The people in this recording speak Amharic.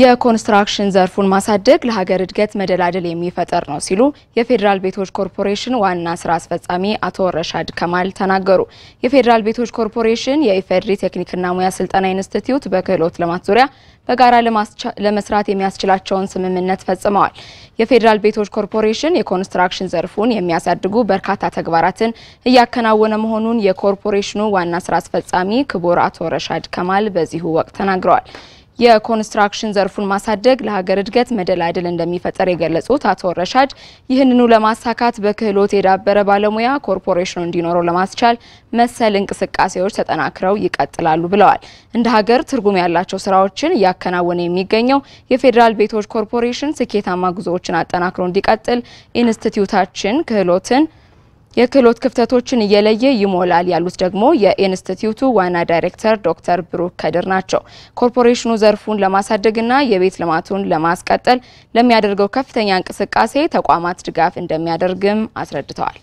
የኮንስትራክሽን ዘርፉን ማሳደግ ለሀገር እድገት መደላደል የሚፈጠር ነው ሲሉ የፌዴራል ቤቶች ኮርፖሬሽን ዋና ስራ አስፈጻሚ አቶ ረሻድ ከማል ተናገሩ። የፌዴራል ቤቶች ኮርፖሬሽን የኢፌድሪ ቴክኒክና ሙያ ስልጠና ኢንስቲትዩት በክህሎት ልማት ዙሪያ በጋራ ለመስራት የሚያስችላቸውን ስምምነት ፈጽመዋል። የፌዴራል ቤቶች ኮርፖሬሽን የኮንስትራክሽን ዘርፉን የሚያሳድጉ በርካታ ተግባራትን እያከናወነ መሆኑን የኮርፖሬሽኑ ዋና ስራ አስፈጻሚ ክቡር አቶ ረሻድ ከማል በዚሁ ወቅት ተናግረዋል። የኮንስትራክሽን ዘርፉን ማሳደግ ለሀገር እድገት መደላድል እንደሚፈጠር የገለጹት አቶ ረሻድ ይህንኑ ለማሳካት በክህሎት የዳበረ ባለሙያ ኮርፖሬሽኑ እንዲኖረው ለማስቻል መሰል እንቅስቃሴዎች ተጠናክረው ይቀጥላሉ ብለዋል። እንደ ሀገር ትርጉም ያላቸው ስራዎችን እያከናወነ የሚገኘው የፌዴራል ቤቶች ኮርፖሬሽን ስኬታማ ጉዞዎችን አጠናክሮ እንዲቀጥል ኢንስቲትዩታችን ክህሎትን የክህሎት ክፍተቶችን እየለየ ይሞላል ያሉት ደግሞ የኢንስቲትዩቱ ዋና ዳይሬክተር ዶክተር ብሩክ ከድር ናቸው። ኮርፖሬሽኑ ዘርፉን ለማሳደግና የቤት ልማቱን ለማስቀጠል ለሚያደርገው ከፍተኛ እንቅስቃሴ ተቋማት ድጋፍ እንደሚያደርግም አስረድተዋል።